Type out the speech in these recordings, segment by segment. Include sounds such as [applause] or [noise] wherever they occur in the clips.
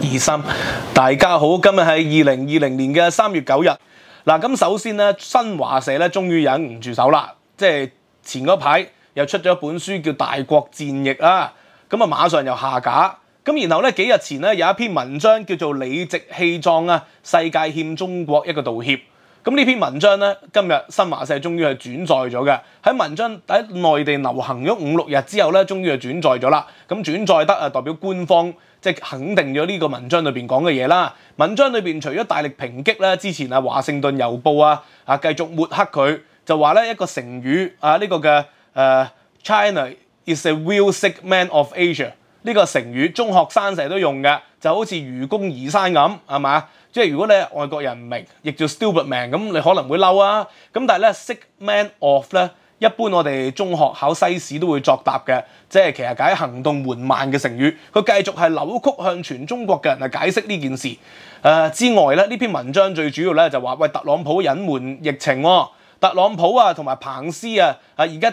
一二三，大家好，今日系二零二零年嘅三月九日。嗱，咁首先咧，新华社咧终于忍唔住手啦，即系前嗰排又出咗一本书叫《大国战役》啦，咁啊马上又下架。咁然后咧，几日前咧有一篇文章叫做《理直气壮啊，世界欠中国一个道歉》。咁呢篇文章呢，今日新華社終於係轉載咗嘅。喺文章喺內地流行咗五六日之後呢，終於係轉載咗啦。咁轉載得啊，代表官方即肯定咗呢個文章裏面講嘅嘢啦。文章裏面除咗大力抨擊呢，之前啊華盛頓郵報啊啊繼續抹黑佢，就話呢一個成語啊呢個嘅 China is a real sick man of Asia。呢個成語中學生成日都用嘅，就好似愚公移山咁，係嘛？即係如果你係外國人唔明，亦叫 stupid man，咁你可能會嬲啊。咁但係咧 s i c k man off 咧，一般我哋中學考西史都會作答嘅。即係其實解行動緩慢嘅成語。佢繼續係扭曲向全中國嘅人嚟解釋呢件事。誒之外咧，呢篇文章最主要咧就話喂，特朗普隱瞞疫情，特朗普啊同埋彭斯啊啊而家。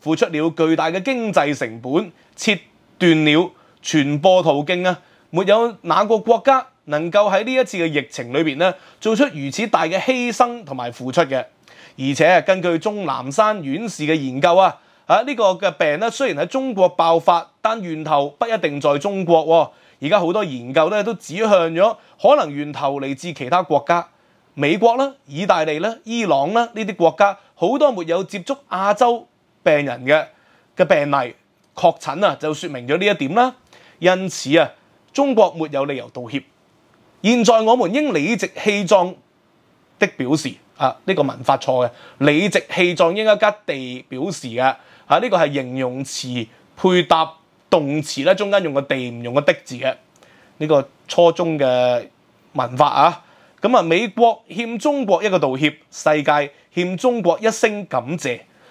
付出了巨大嘅經濟成本，切斷了傳播途徑啊！沒有哪個國家能夠喺呢一次嘅疫情裏面呢，做出如此大嘅犧牲同埋付出嘅。而且根據钟南山院士嘅研究啊，啊呢個嘅病咧雖然喺中國爆發，但源頭不一定在中國。而家好多研究咧都指向咗可能源頭嚟自其他國家，美國啦、意大利啦、伊朗啦呢啲國家好多沒有接觸亞洲。病人嘅嘅病例確診啊，就説明咗呢一點啦。因此啊，中國沒有理由道歉。現在我們應理直氣壯的表示啊，呢個文法錯嘅，理直氣壯應該加地表示嘅。啊，呢個係形容詞配搭動詞咧，中間用個地唔用個的字嘅。呢個初中嘅文法啊。咁啊，美國欠中國一個道歉，世界欠中國一聲感謝。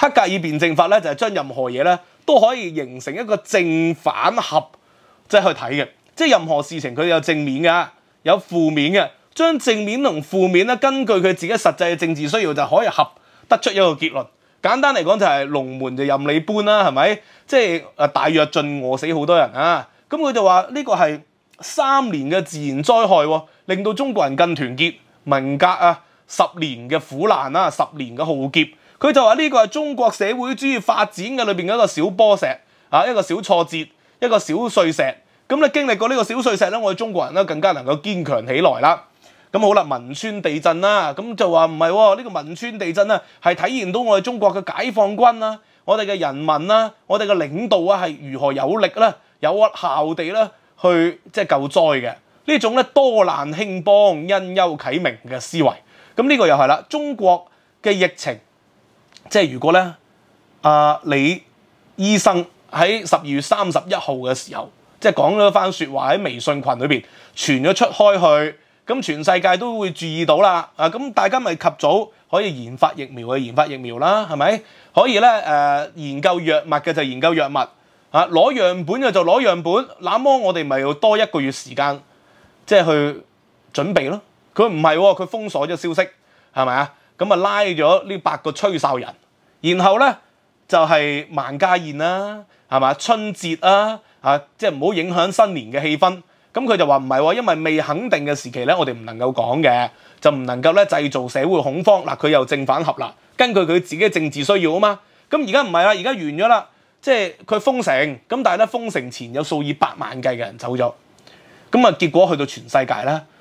黑格爾辯證法咧就係將任何嘢咧都可以形成一個正反合，即係去睇嘅，即係任何事情佢有正面嘅，有負面嘅，將正面同負面咧根據佢自己實際嘅政治需要就可以合得出一個結論。簡單嚟講就係龍門就任你搬啦，係咪？即係大躍進餓死好多人啊！咁佢就話呢個係三年嘅自然災害，令到中國人更團結、文革啊，十年嘅苦難啊，十年嘅浩劫。佢就話呢個係中國社會主義發展嘅裏面嗰一個小波石一個小挫折，一個小碎石。咁你經歷過呢個小碎石咧，我哋中國人咧更加能夠堅強起來啦。咁好啦，汶川地震啦，咁就話唔係喎，呢個汶川地震啊係體現到我哋中國嘅解放軍啦，我哋嘅人民啦，我哋嘅領導啊係如何有力啦、有效地啦去即係救災嘅呢種咧多難興邦、恩憂啟明嘅思維。咁呢個又係啦，中國嘅疫情。即係如果咧，阿李醫生喺十二月三十一號嘅時候，即係講咗一翻説話喺微信群裏面傳咗出開去，咁全世界都會注意到啦。啊，咁大家咪及早可以研發疫苗嘅研發疫苗啦，係咪？可以咧誒研究藥物嘅就研究藥物啊攞樣本嘅就攞樣本。那麼我哋咪要多一個月時間，即係去準備咯。佢唔係，佢封鎖咗消息，係咪啊？咁啊拉咗呢八個吹哨人，然後咧就係萬家宴啦，係嘛春節啊，啊即係唔好影響新年嘅氣氛。咁佢就話唔係喎，因為未肯定嘅時期咧，我哋唔能夠講嘅，就唔能夠咧製造社會恐慌。嗱，佢又正反合啦，根據佢自己嘅政治需要啊嘛。咁而家唔係啦，而家完咗啦，即係佢封城，咁但係咧封城前有數以百萬計嘅人走咗，咁啊結果去到全世界啦。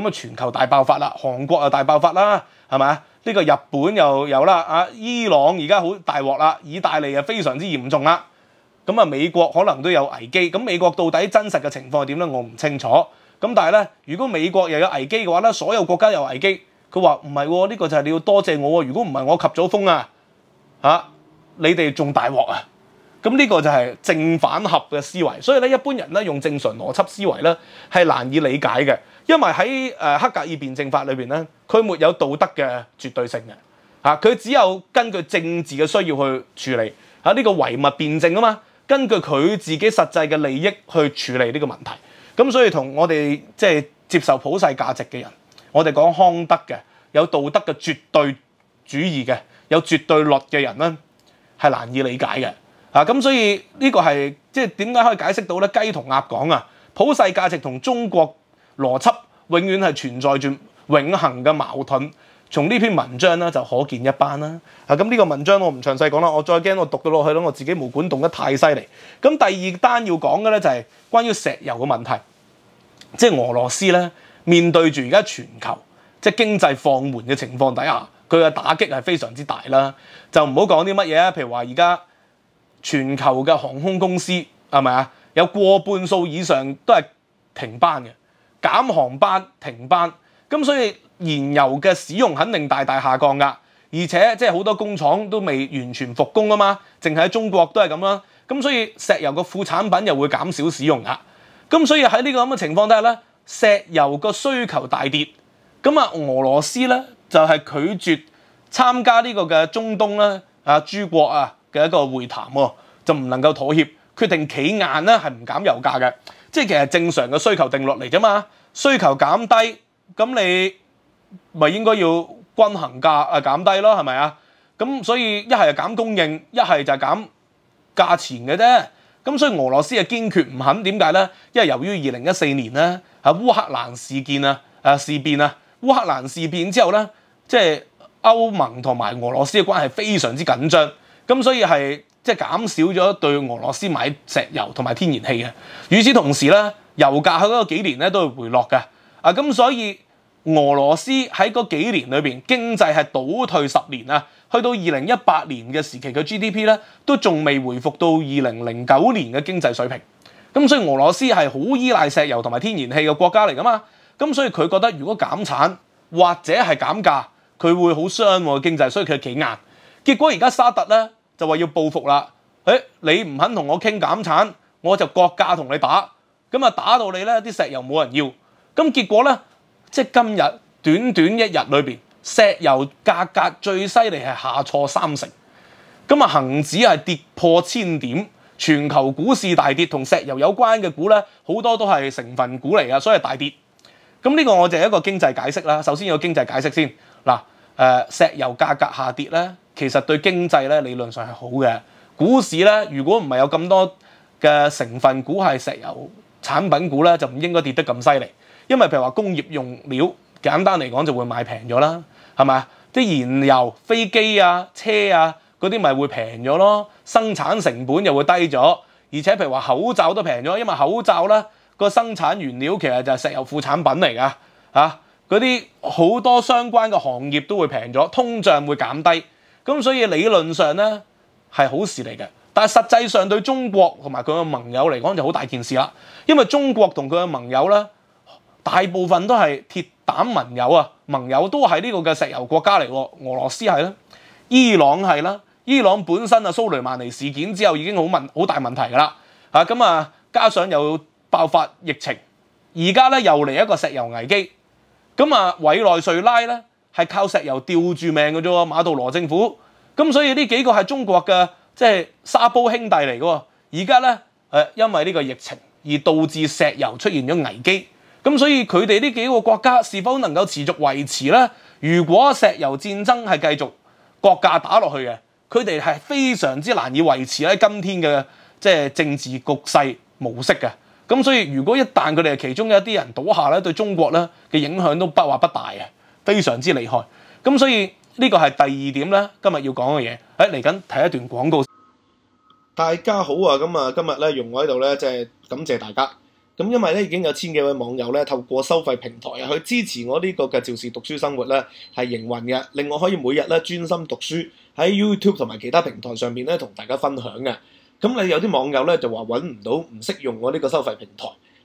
咁啊，全球大爆發啦，韓國又大爆發啦，係咪呢個日本又有啦，啊，伊朗而家好大鑊啦，意大利啊非常之嚴重啦。咁啊，美國可能都有危機。咁美國到底真實嘅情況係點咧？我唔清楚。咁但係咧，如果美國又有危機嘅話咧，所有國家有危機，佢話唔係喎，呢個就係你要多謝我喎。如果唔係我及早封啊，嚇你哋仲大鑊啊。咁呢個就係正反合嘅思維。所以咧，一般人咧用正常邏輯思維咧係難以理解嘅。因為喺誒黑格爾辯證法裏面咧，佢沒有道德嘅絕對性嘅，嚇佢只有根據政治嘅需要去處理嚇呢個唯物辯證啊嘛，根據佢自己實際嘅利益去處理呢個問題。咁所以同我哋即係接受普世價值嘅人，我哋講康德嘅有道德嘅絕對主義嘅有絕對律嘅人咧，係難以理解嘅嚇。咁所以呢個係即係點解可以解釋到咧雞同鴨講啊？普世價值同中國。邏輯永遠係存在住永恆嘅矛盾，從呢篇文章咧就可見一斑啦。啊，咁呢個文章我唔詳細講啦，我再驚我讀到落去咧，我自己毛管動得太犀利。咁第二單要講嘅咧就係關於石油嘅問題，即係俄羅斯咧面對住而家全球即係經濟放緩嘅情況底下，佢嘅打擊係非常之大啦。就唔好講啲乜嘢啊，譬如話而家全球嘅航空公司係咪啊，有過半數以上都係停班嘅。減航班停班，咁所以燃油嘅使用肯定大大下降噶，而且即係好多工廠都未完全復工啊嘛，淨係喺中國都係咁啦，咁所以石油個副產品又會減少使用啊，咁所以喺呢個咁嘅情況底下咧，石油個需求大跌，咁啊，俄羅斯咧就係拒絕參加呢個嘅中東咧啊諸國啊嘅一個會談喎，就唔能夠妥協，決定企硬咧係唔減油價嘅。即係其實正常嘅需求定律嚟啫嘛，需求減低，咁你咪應該要均衡價啊減低咯，係咪啊？咁所以一係就減供應，一係就減價錢嘅啫。咁所以俄羅斯係堅決唔肯，點解咧？因為由於二零一四年咧，喺烏克蘭事件啊、啊事變啊，烏克蘭事變之後咧，即係歐盟同埋俄羅斯嘅關係非常之緊張，咁所以係。即係減少咗對俄羅斯買石油同埋天然氣嘅。與此同時咧，油價喺嗰個幾年咧都係回落嘅。啊，咁所以俄羅斯喺嗰幾年裏面經濟係倒退十年啊。去到二零一八年嘅時期，佢 GDP 咧都仲未回復到二零零九年嘅經濟水平。咁所以俄羅斯係好依賴石油同埋天然氣嘅國家嚟噶嘛。咁所以佢覺得如果減產或者係減價，佢會好傷經濟，所以佢企硬。結果而家沙特咧。就話要報復啦！誒，你唔肯同我傾減產，我就國家同你打，咁啊打到你咧啲石油冇人要，咁結果咧即係今日短短一日裏邊，石油價格最犀利係下挫三成，咁啊恒指係跌破千點，全球股市大跌，同石油有關嘅股咧好多都係成分股嚟噶，所以大跌。咁呢個我就一個經濟解釋啦。首先有經濟解釋先嗱，誒石油價格下跌咧。其實對經濟咧理論上係好嘅，股市咧如果唔係有咁多嘅成分股係石油產品股咧，就唔應該跌得咁犀利。因為譬如話工業用料，簡單嚟講就會賣平咗啦，係咪啲燃油、飛機啊、車啊嗰啲咪會平咗咯，生產成本又會低咗。而且譬如話口罩都平咗，因為口罩咧個生產原料其實就係石油副產品嚟㗎嚇，嗰啲好多相關嘅行業都會平咗，通脹會減低。咁所以理論上咧係好事嚟嘅，但係實際上對中國同埋佢嘅盟友嚟講就好大件事啦。因為中國同佢嘅盟友咧，大部分都係鐵膽盟友啊，盟友都係呢個嘅石油國家嚟喎，俄羅斯係啦，伊朗係啦，伊朗本身啊蘇雷曼尼事件之後已經好問好大問題㗎啦，嚇咁啊加上又爆發疫情，而家咧又嚟一個石油危機，咁啊委內瑞拉咧。係靠石油吊住命嘅啫喎，馬杜羅政府咁，所以呢幾個係中國嘅即係沙煲兄弟嚟嘅。而家呢，誒因為呢個疫情而導致石油出現咗危機，咁所以佢哋呢幾個國家是否能夠持續維持呢？如果石油戰爭係繼續國價打落去嘅，佢哋係非常之難以維持喺今天嘅即係政治局勢模式嘅。咁所以如果一旦佢哋其中有一啲人倒下咧，對中國咧嘅影響都不話不大嘅。非常之厲害，咁所以呢個係第二點咧，今日要講嘅嘢。喺嚟緊睇一段廣告。大家好啊，咁啊，今日咧容我喺度咧，即係感謝大家。咁因為咧已經有千幾位網友咧透過收費平台啊去支持我呢個嘅趙氏讀書生活咧係營運嘅，令我可以每日咧專心讀書喺 YouTube 同埋其他平台上面咧同大家分享嘅。咁你有啲網友咧就話揾唔到唔識用我呢個收費平台。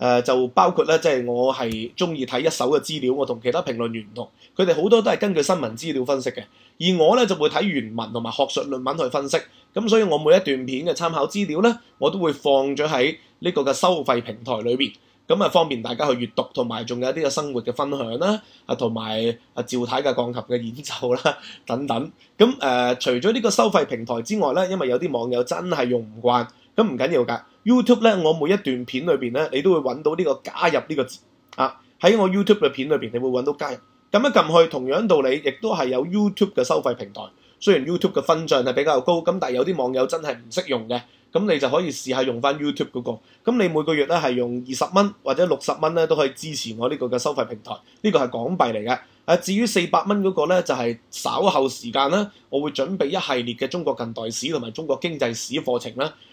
誒就包括咧，即係我係中意睇一手嘅資料，我同其他評論員唔同，佢哋好多都係根據新聞資料分析嘅，而我咧就會睇原文同埋學術論文去分析，咁所以我每一段片嘅參考資料咧，我都會放咗喺呢個嘅收費平台裏邊，咁啊方便大家去閱讀同埋仲有一啲嘅生活嘅分享啦，啊同埋啊趙太嘅鋼琴嘅演奏啦 [laughs] 等等，咁誒除咗呢個收費平台之外咧，因為有啲網友真係用唔慣。咁唔緊要㗎，YouTube 咧，我每一段片裏邊咧，你都會揾到呢個加入呢個字啊。喺我 YouTube 嘅片裏邊，你會揾到加入咁一撳去，同樣道理，亦都係有 YouTube 嘅收費平台。雖然 YouTube 嘅分賬係比較高，咁但係有啲網友真係唔識用嘅，咁你就可以試下用翻 YouTube 嗰個。咁你每個月咧係用二十蚊或者六十蚊咧都可以支持我呢個嘅收費平台。呢個係港幣嚟嘅。啊，至於四百蚊嗰個咧，就係稍後時間啦，我會準備一系列嘅中國近代史同埋中國經濟史課程啦。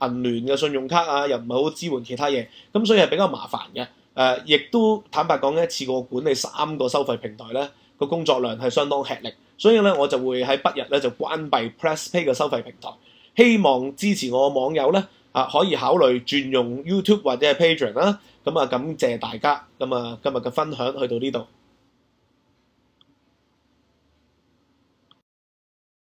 銀聯嘅信用卡啊，又唔係好支援其他嘢，咁所以係比較麻煩嘅。誒，亦都坦白講一次過管理三個收費平台咧，個工作量係相當吃力，所以咧我就會喺不日咧就關閉 Press Pay 嘅收費平台，希望支持我嘅網友咧啊可以考慮轉用 YouTube 或者係 Patreon 啦。咁啊感謝大家，咁啊今日嘅分享去到呢度。